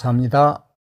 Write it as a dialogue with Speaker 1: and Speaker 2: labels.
Speaker 1: 감사합니다.